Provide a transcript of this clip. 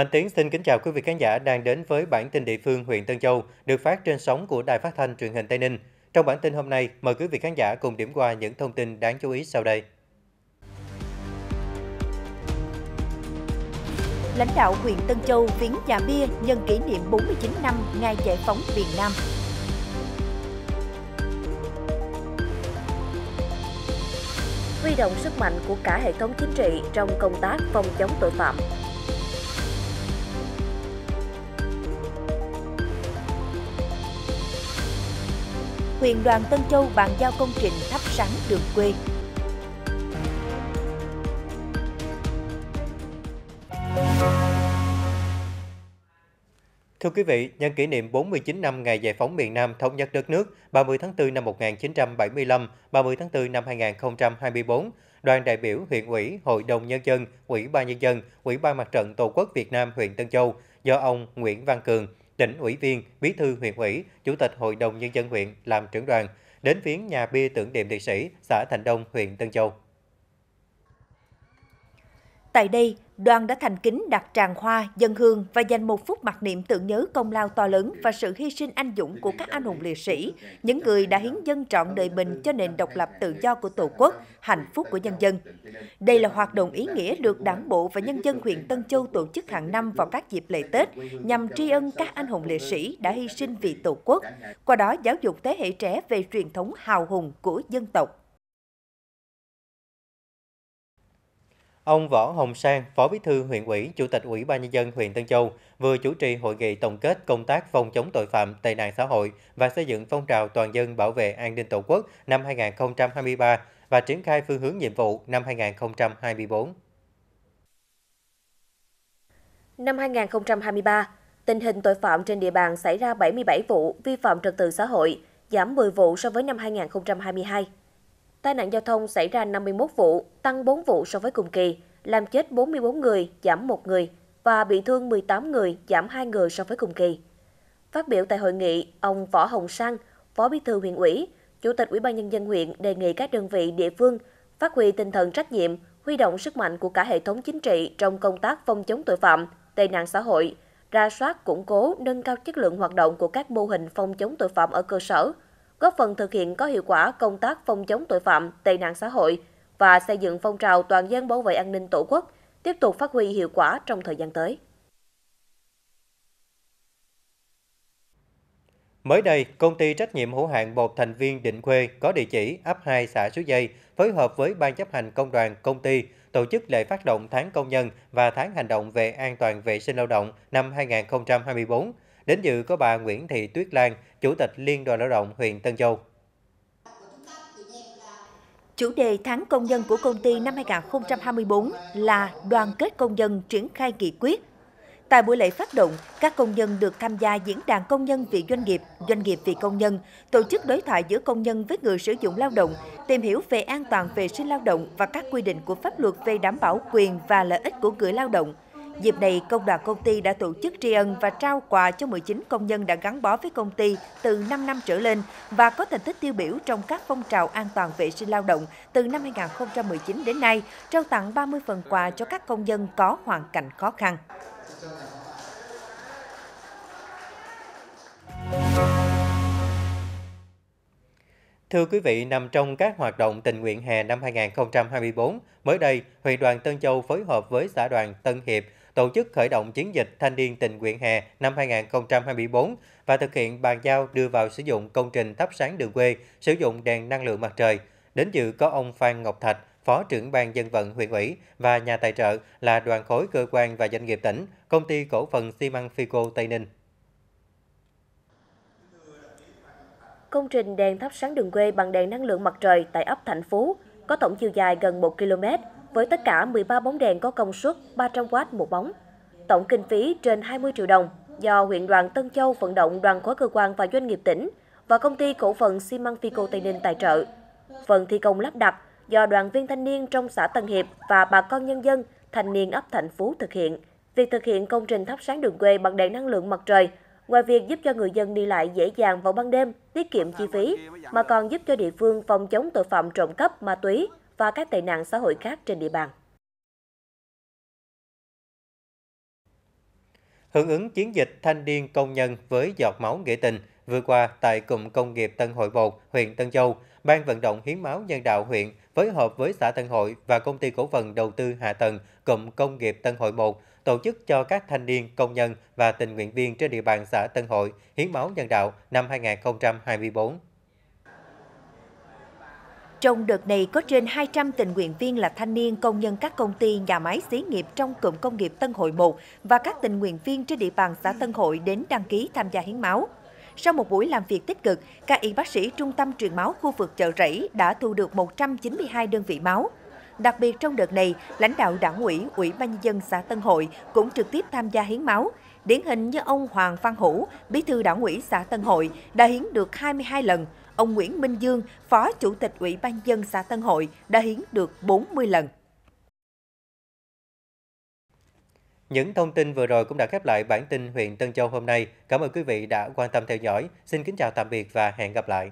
Mạnh Tiến xin kính chào quý vị khán giả đang đến với bản tin địa phương huyện Tân Châu, được phát trên sóng của Đài Phát thanh Truyền hình Tây Ninh. Trong bản tin hôm nay, mời quý vị khán giả cùng điểm qua những thông tin đáng chú ý sau đây. Lãnh đạo huyện Tân Châu viếng nhà Bia nhân kỷ niệm 49 năm ngày giải phóng miền Nam. Huy động sức mạnh của cả hệ thống chính trị trong công tác phòng chống tội phạm, huyện đoàn Tân Châu bàn giao công trình thắp sáng đường quê. Thưa quý vị, nhân kỷ niệm 49 năm ngày giải phóng miền Nam thống nhất đất nước 30 tháng 4 năm 1975, 30 tháng 4 năm 2024, đoàn đại biểu huyện ủy, hội đồng nhân dân, ủy ban nhân dân, ủy ban mặt trận tổ quốc Việt Nam huyện Tân Châu do ông Nguyễn Văn Cường, tỉnh ủy viên, bí thư huyện ủy, chủ tịch hội đồng nhân dân huyện làm trưởng đoàn đến viếng nhà bia tưởng niệm liệt sĩ xã Thành Đông, huyện Tân Châu. Tại đây, đoàn đã thành kính đặt tràng hoa, dân hương và dành một phút mặc niệm tưởng nhớ công lao to lớn và sự hy sinh anh dũng của các anh hùng liệt sĩ, những người đã hiến dân trọn đời mình cho nền độc lập tự do của Tổ quốc, hạnh phúc của nhân dân. Đây là hoạt động ý nghĩa được Đảng bộ và nhân dân huyện Tân Châu tổ chức hàng năm vào các dịp lễ Tết nhằm tri ân các anh hùng liệt sĩ đã hy sinh vì Tổ quốc, qua đó giáo dục thế hệ trẻ về truyền thống hào hùng của dân tộc. Ông Võ Hồng Sang, Phó Bí thư huyện ủy, Chủ tịch Ủy ban nhân dân huyện Tân Châu vừa chủ trì hội nghị tổng kết công tác phòng chống tội phạm, tệ nạn xã hội và xây dựng phong trào toàn dân bảo vệ an ninh Tổ quốc năm 2023 và triển khai phương hướng nhiệm vụ năm 2024. Năm 2023, tình hình tội phạm trên địa bàn xảy ra 77 vụ vi phạm trật tự xã hội, giảm 10 vụ so với năm 2022 tai nạn giao thông xảy ra 51 vụ, tăng 4 vụ so với cùng kỳ, làm chết 44 người, giảm 1 người và bị thương 18 người, giảm 2 người so với cùng kỳ. Phát biểu tại hội nghị, ông Võ Hồng Sang, Phó Bí thư huyện ủy, Chủ tịch Ủy ban nhân dân huyện đề nghị các đơn vị địa phương phát huy tinh thần trách nhiệm, huy động sức mạnh của cả hệ thống chính trị trong công tác phòng chống tội phạm, tệ nạn xã hội, ra soát, củng cố, nâng cao chất lượng hoạt động của các mô hình phòng chống tội phạm ở cơ sở, góp phần thực hiện có hiệu quả công tác phòng chống tội phạm, tệ nạn xã hội và xây dựng phong trào toàn dân bảo vệ an ninh Tổ quốc, tiếp tục phát huy hiệu quả trong thời gian tới. Mới đây, công ty trách nhiệm hữu hạn một thành viên Định Khuê có địa chỉ ấp 2 xã Suối Dây phối hợp với Ban chấp hành công đoàn công ty tổ chức lễ phát động tháng công nhân và tháng hành động về an toàn vệ sinh lao động năm 2024 Đến dự có bà Nguyễn Thị Tuyết Lan, Chủ tịch Liên đoàn Lao động huyện Tân Châu. Chủ đề tháng công nhân của công ty năm 2024 là đoàn kết công nhân triển khai nghị quyết. Tại buổi lễ phát động, các công nhân được tham gia diễn đàn công nhân vì doanh nghiệp, doanh nghiệp vì công nhân, tổ chức đối thoại giữa công nhân với người sử dụng lao động, tìm hiểu về an toàn vệ sinh lao động và các quy định của pháp luật về đảm bảo quyền và lợi ích của người lao động – Dịp này, công đoàn công ty đã tổ chức tri ân và trao quà cho 19 công nhân đã gắn bó với công ty từ 5 năm trở lên và có thành tích tiêu biểu trong các phong trào an toàn vệ sinh lao động từ năm 2019 đến nay, trao tặng 30 phần quà cho các công nhân có hoàn cảnh khó khăn. Thưa quý vị, nằm trong các hoạt động tình nguyện hè năm 2024, mới đây, huyện đoàn Tân Châu phối hợp với xã đoàn Tân Hiệp tổ chức khởi động chiến dịch thanh niên tình nguyện hè năm 2024 và thực hiện bàn giao đưa vào sử dụng công trình thắp sáng đường quê, sử dụng đèn năng lượng mặt trời. Đến dự có ông Phan Ngọc Thạch, Phó trưởng ban dân vận huyện ủy và nhà tài trợ là đoàn khối cơ quan và doanh nghiệp tỉnh, công ty cổ phần xi măng Fico Tây Ninh. Công trình đèn thắp sáng đường quê bằng đèn năng lượng mặt trời tại ấp Thạnh Phú có tổng chiều dài gần 1 km, với tất cả 13 bóng đèn có công suất 300W một bóng. Tổng kinh phí trên 20 triệu đồng do huyện đoàn Tân Châu vận động đoàn khối cơ quan và doanh nghiệp tỉnh và công ty cổ phần xi măng Fico Tây Ninh tài trợ. Phần thi công lắp đặt do đoàn viên thanh niên trong xã Tân Hiệp và bà con nhân dân thanh niên ấp Thạnh Phú thực hiện. Việc thực hiện công trình thắp sáng đường quê bằng đèn năng lượng mặt trời, ngoài việc giúp cho người dân đi lại dễ dàng vào ban đêm, tiết kiệm chi phí, mà còn giúp cho địa phương phòng chống tội phạm trộm cắp, ma túy, và các tệ nạn xã hội khác trên địa bàn. Hưởng ứng chiến dịch thanh niên công nhân với giọt máu nghĩa tình vừa qua tại cụm công nghiệp Tân Hội Bột, huyện Tân Châu, Ban vận động hiến máu nhân đạo huyện phối hợp với xã Tân Hội và công ty cổ phần đầu tư hạ tầng cụm công nghiệp Tân Hội Bột tổ chức cho các thanh niên, công nhân và tình nguyện viên trên địa bàn xã Tân Hội hiến máu nhân đạo năm 2024. Trong đợt này có trên 200 tình nguyện viên là thanh niên công nhân các công ty, nhà máy xí nghiệp trong cụm công nghiệp Tân Hội 1 và các tình nguyện viên trên địa bàn xã Tân Hội đến đăng ký tham gia hiến máu. Sau một buổi làm việc tích cực, các y bác sĩ trung tâm truyền máu khu vực chợ rẫy đã thu được 192 đơn vị máu. Đặc biệt trong đợt này, lãnh đạo đảng ủy, ủy ban nhân dân xã Tân Hội cũng trực tiếp tham gia hiến máu. Điển hình như ông Hoàng Phan Hữu, bí thư đảng ủy xã Tân Hội, đã hiến được 22 lần – ông Nguyễn Minh Dương, Phó Chủ tịch Ủy ban dân xã Tân Hội đã hiến được 40 lần. Những thông tin vừa rồi cũng đã khép lại bản tin huyện Tân Châu hôm nay. Cảm ơn quý vị đã quan tâm theo dõi. Xin kính chào tạm biệt và hẹn gặp lại.